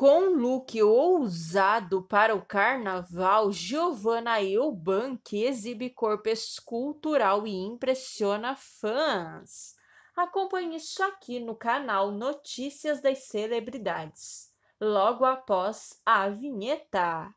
Com look ousado para o carnaval, Giovanna Eubank exibe corpo escultural e impressiona fãs. Acompanhe isso aqui no canal Notícias das Celebridades, logo após a vinheta.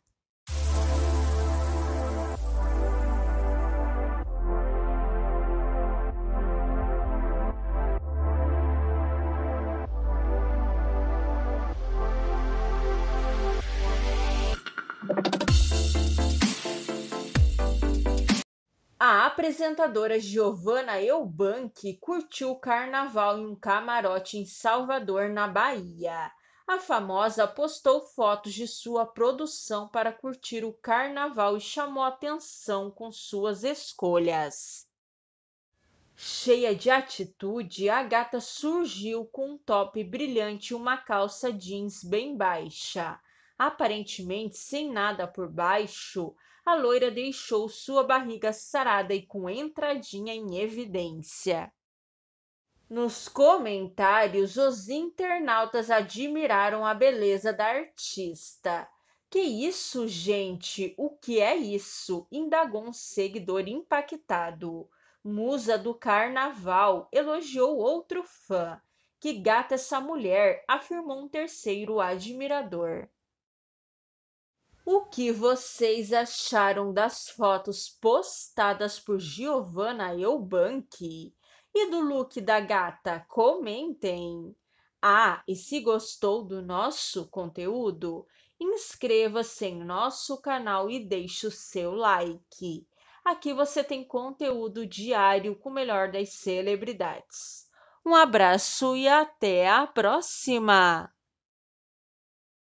A apresentadora Giovanna Eubank curtiu o carnaval em um camarote em Salvador, na Bahia. A famosa postou fotos de sua produção para curtir o carnaval e chamou atenção com suas escolhas. Cheia de atitude, a gata surgiu com um top brilhante e uma calça jeans bem baixa. Aparentemente sem nada por baixo, a loira deixou sua barriga sarada e com entradinha em evidência. Nos comentários, os internautas admiraram a beleza da artista. Que isso, gente? O que é isso? indagou um seguidor impactado. Musa do Carnaval elogiou outro fã. Que gata essa mulher, afirmou um terceiro admirador. O que vocês acharam das fotos postadas por Giovanna Eubank e do look da gata? Comentem! Ah, e se gostou do nosso conteúdo, inscreva-se em nosso canal e deixe o seu like. Aqui você tem conteúdo diário com o melhor das celebridades. Um abraço e até a próxima!